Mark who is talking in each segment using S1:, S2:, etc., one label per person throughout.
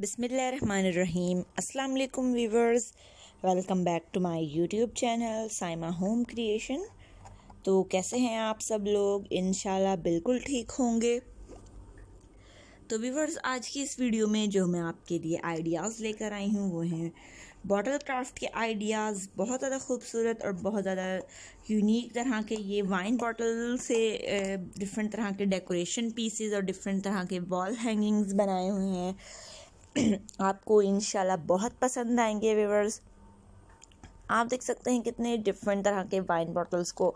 S1: बिसमीम अल्लाम viewers welcome back to my YouTube channel Saima home creation तो कैसे हैं आप सब लोग इन बिल्कुल ठीक होंगे तो वीवर्स आज की इस वीडियो में जो मैं आपके लिए आइडियाज़ लेकर आई हूँ वो हैं बॉटल क्राफ्ट के आइडियाज़ बहुत ज़्यादा खूबसूरत और बहुत ज़्यादा यूनिक तरह के ये वाइन बॉटल से डिफरेंट तरह के डेकोरेशन पीसेस और डिफरेंट तरह के वॉल हैंगिंग्स बनाए हुए हैं आपको इन बहुत पसंद आएंगे व्यूवर्स आप देख सकते हैं कितने डिफरेंट तरह के वाइन बॉटल्स को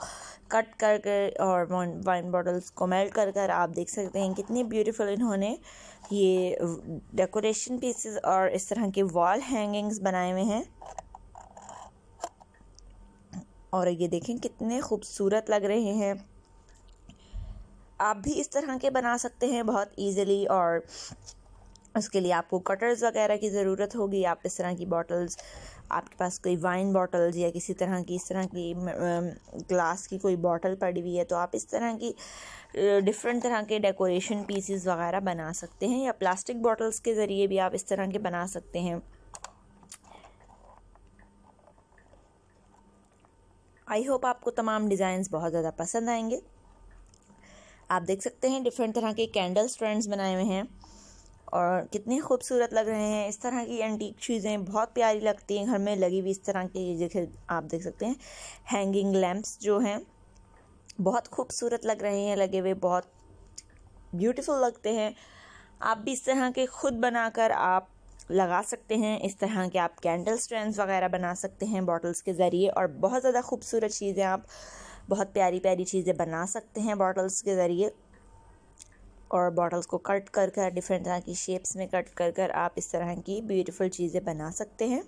S1: कट कर कर और वाइन बॉटल्स को मेल्ट कर कर आप देख सकते हैं कितने ब्यूटीफुल इन्होंने ये डेकोरेशन पीसेस और इस तरह के वॉल हैंगिंग्स बनाए हुए हैं और ये देखें कितने खूबसूरत लग रहे हैं आप भी इस तरह के बना सकते हैं बहुत इजीली और उसके लिए आपको कटर्स वगैरह की ज़रूरत होगी आप इस तरह की बॉटल्स आपके पास कोई वाइन बॉटल्स या किसी तरह की इस तरह की ग्लास की कोई बॉटल पड़ी हुई है तो आप इस तरह की डिफरेंट तरह के डेकोरेशन पीसेस वगैरह बना सकते हैं या प्लास्टिक बॉटल्स के ज़रिए भी आप इस तरह के बना सकते हैं आई होप आपको तमाम डिज़ाइंस बहुत ज़्यादा पसंद आएंगे आप देख सकते हैं डिफरेंट तरह के कैंडल्स ट्रेंड्स बनाए हुए हैं और कितने खूबसूरत लग रहे हैं इस तरह की एंटीक चीज़ें बहुत प्यारी लगती हैं घर में लगी हुई इस तरह की चीज़ें आप देख सकते हैं हैंगिंग लैम्प्स जो हैं बहुत खूबसूरत लग रहे हैं लगे हुए बहुत ब्यूटीफुल लगते हैं आप भी इस तरह के खुद बनाकर आप लगा सकते हैं इस तरह के आप कैंडल स्टैंड वगैरह बना सकते हैं बॉटल्स के ज़रिए और बहुत ज़्यादा खूबसूरत चीज़ें आप बहुत प्यारी प्यारी चीज़ें बना सकते हैं बॉटल्स के ज़रिए और बॉटल्स को कट कर कर डिफरेंट तरह की शेप्स में कट कर कर आप इस तरह की ब्यूटीफुल चीज़ें बना सकते हैं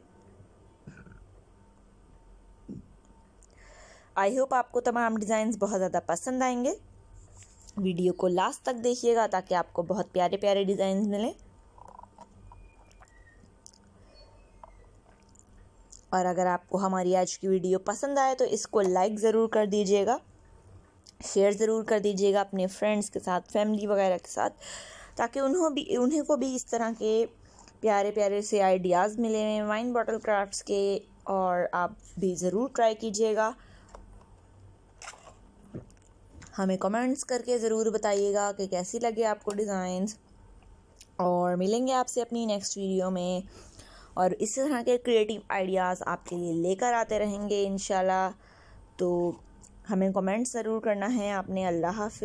S1: आई होप आपको तमाम डिज़ाइंस बहुत ज़्यादा पसंद आएंगे वीडियो को लास्ट तक देखिएगा ताकि आपको बहुत प्यारे प्यारे डिज़ाइन मिलें और अगर आपको हमारी आज की वीडियो पसंद आए तो इसको लाइक ज़रूर कर दीजिएगा शेयर ज़रूर कर दीजिएगा अपने फ्रेंड्स के साथ फैमिली वगैरह के साथ ताकि उन्हों भी उन्हें को भी इस तरह के प्यारे प्यारे से आइडियाज़ मिले हैं वाइन बॉटल क्राफ्ट्स के और आप भी ज़रूर ट्राई कीजिएगा हमें कमेंट्स करके ज़रूर बताइएगा कि कैसी लगे आपको डिज़ाइंस और मिलेंगे आपसे अपनी नेक्स्ट वीडियो में और इस तरह के क्रिएटिव आइडियाज़ आपके लिए लेकर आते रहेंगे इन तो हमें कमेंट ज़रूर करना है आपने अल्लाह हाफ